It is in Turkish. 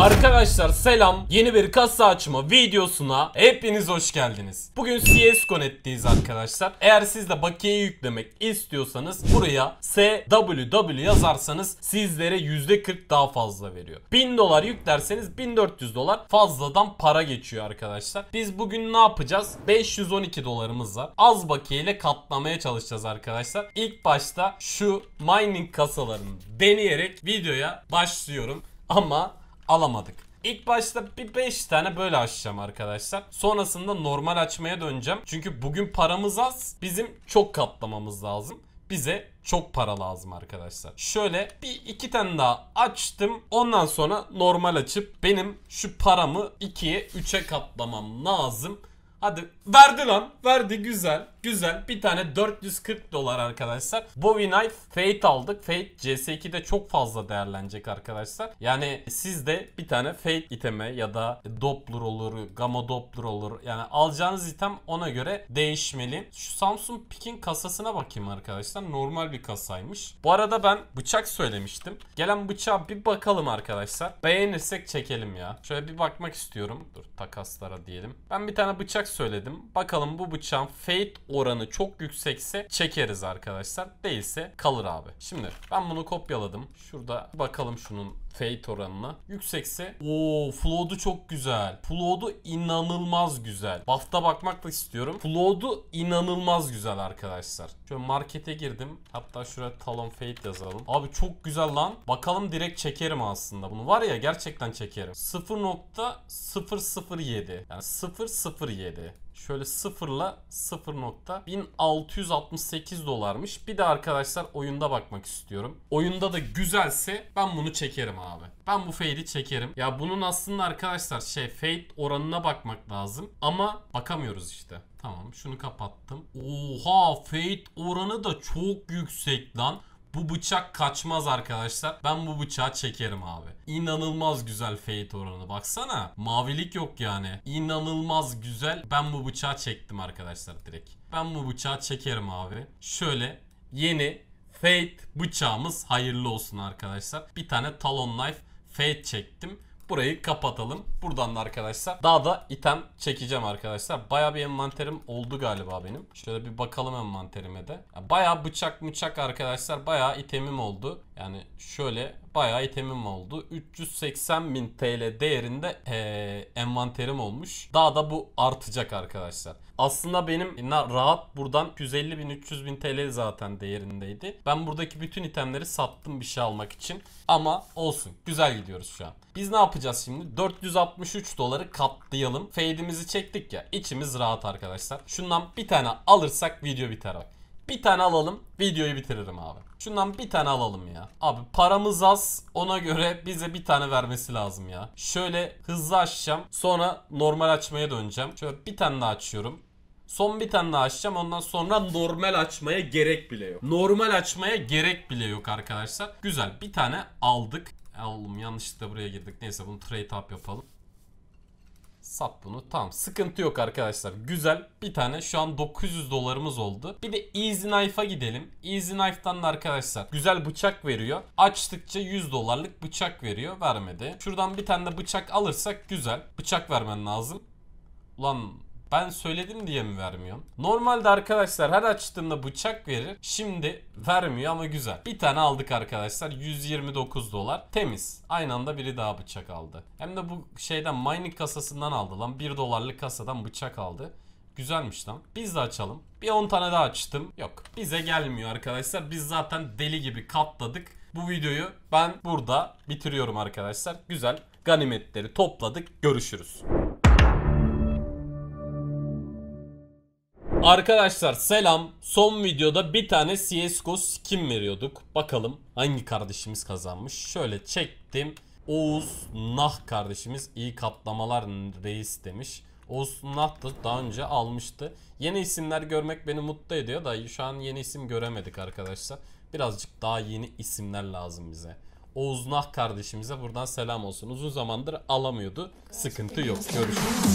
Arkadaşlar selam. Yeni bir kasa açma videosuna hepiniz hoş geldiniz. Bugün CS CS.net'teyiz arkadaşlar. Eğer siz de bakiye yüklemek istiyorsanız buraya SWW yazarsanız sizlere %40 daha fazla veriyor. 1000 dolar yüklerseniz 1400 dolar fazladan para geçiyor arkadaşlar. Biz bugün ne yapacağız? 512 dolarımız var. Az bakiye katlamaya çalışacağız arkadaşlar. İlk başta şu mining kasalarını deneyerek videoya başlıyorum. Ama alamadık. İlk başta bir 5 tane böyle açacağım arkadaşlar. Sonrasında normal açmaya döneceğim. Çünkü bugün paramız az. Bizim çok katlamamız lazım. Bize çok para lazım arkadaşlar. Şöyle bir iki tane daha açtım. Ondan sonra normal açıp benim şu paramı 2'ye 3'e katlamam lazım. Hadi verdi lan. Verdi güzel. Güzel. Bir tane 440 dolar arkadaşlar. Bowie Knife Fate aldık. Fate CS2'de çok fazla değerlenecek arkadaşlar. Yani siz de bir tane Fate iteme ya da Doppler olur, Gamma Doppler olur. Yani alacağınız item ona göre değişmeli. Şu Samsung Pik'in kasasına bakayım arkadaşlar. Normal bir kasaymış. Bu arada ben bıçak söylemiştim. Gelen bıçağa bir bakalım arkadaşlar. Beğenirsek çekelim ya. Şöyle bir bakmak istiyorum. Dur takaslara diyelim. Ben bir tane bıçak söyledim. Bakalım bu bıçağın fade oranı çok yüksekse çekeriz arkadaşlar. Değilse kalır abi. Şimdi ben bunu kopyaladım. Şurada bakalım şunun Fate oranına. Yüksekse o Flood'u çok güzel. Flood'u inanılmaz güzel. Buff'ta bakmak da istiyorum. Flood'u inanılmaz güzel arkadaşlar. Şöyle markete girdim. Hatta şuraya Talon Fate yazalım. Abi çok güzel lan. Bakalım direkt çekerim aslında bunu. Var ya gerçekten çekerim. 0.007 yani 007 Şöyle sıfırla sıfır nokta 0.1668 dolarmış. Bir de arkadaşlar oyunda bakmak istiyorum. Oyunda da güzelse ben bunu çekerim abi. Ben bu fade'i çekerim. Ya bunun aslında arkadaşlar şey fade oranına bakmak lazım. Ama bakamıyoruz işte. Tamam şunu kapattım. Oha fade oranı da çok yüksek lan. Bu bıçak kaçmaz arkadaşlar. Ben bu bıçağı çekerim abi. İnanılmaz güzel fade oranı. Baksana. Mavilik yok yani. İnanılmaz güzel. Ben bu bıçağı çektim arkadaşlar direkt. Ben bu bıçağı çekerim abi. Şöyle yeni fade bıçağımız hayırlı olsun arkadaşlar. Bir tane Talon Knife fade çektim. Burayı kapatalım. Buradan da arkadaşlar daha da item çekeceğim arkadaşlar. Baya bir envanterim oldu galiba benim. Şöyle bir bakalım envanterime de. Baya bıçak bıçak arkadaşlar. Baya itemim oldu. Yani şöyle bayağı itemim oldu. 380 bin TL değerinde ee, envanterim olmuş. Daha da bu artacak arkadaşlar. Aslında benim rahat buradan 150 bin 300 bin TL zaten değerindeydi. Ben buradaki bütün itemleri sattım bir şey almak için. Ama olsun güzel gidiyoruz şu an. Biz ne yapacağız şimdi? 463 doları katlayalım. Fade'imizi çektik ya içimiz rahat arkadaşlar. Şundan bir tane alırsak video biter bak. Bir tane alalım videoyu bitiririm abi. Şundan bir tane alalım ya. Abi paramız az. Ona göre bize bir tane vermesi lazım ya. Şöyle hızlı açacağım. Sonra normal açmaya döneceğim. Şöyle bir tane daha açıyorum. Son bir tane daha açacağım. Ondan sonra normal açmaya gerek bile yok. Normal açmaya gerek bile yok arkadaşlar. Güzel. Bir tane aldık. Ya oğlum yanlışlıkla buraya girdik. Neyse bunu trade up yapalım. Sat bunu. Tamam. Sıkıntı yok arkadaşlar. Güzel. Bir tane şu an 900 dolarımız oldu. Bir de Easy Knife'a gidelim. Easy Knife'dan da arkadaşlar güzel bıçak veriyor. Açtıkça 100 dolarlık bıçak veriyor. Vermedi. Şuradan bir tane de bıçak alırsak güzel. Bıçak vermen lazım. Ulan ben söyledim diye mi vermiyorsun? Normalde arkadaşlar her açtığımda bıçak verir. Şimdi vermiyor ama güzel. Bir tane aldık arkadaşlar. 129 dolar. Temiz. Aynı anda biri daha bıçak aldı. Hem de bu şeyden mining kasasından aldı lan. 1 dolarlık kasadan bıçak aldı. Güzelmiş lan. Biz de açalım. Bir 10 tane daha açtım. Yok. Bize gelmiyor arkadaşlar. Biz zaten deli gibi katladık. Bu videoyu ben burada bitiriyorum arkadaşlar. Güzel. Ganimetleri topladık. Görüşürüz. Arkadaşlar selam. Son videoda bir tane CSGO skin veriyorduk. Bakalım hangi kardeşimiz kazanmış. Şöyle çektim. Oğuz Nah kardeşimiz iyi katlamalar reis demiş. Oğuz Nah da daha önce almıştı. Yeni isimler görmek beni mutlu ediyor da şu an yeni isim göremedik arkadaşlar. Birazcık daha yeni isimler lazım bize. Oğuz Nah kardeşimize buradan selam olsun. Uzun zamandır alamıyordu. Sıkıntı yok. Görüşürüz.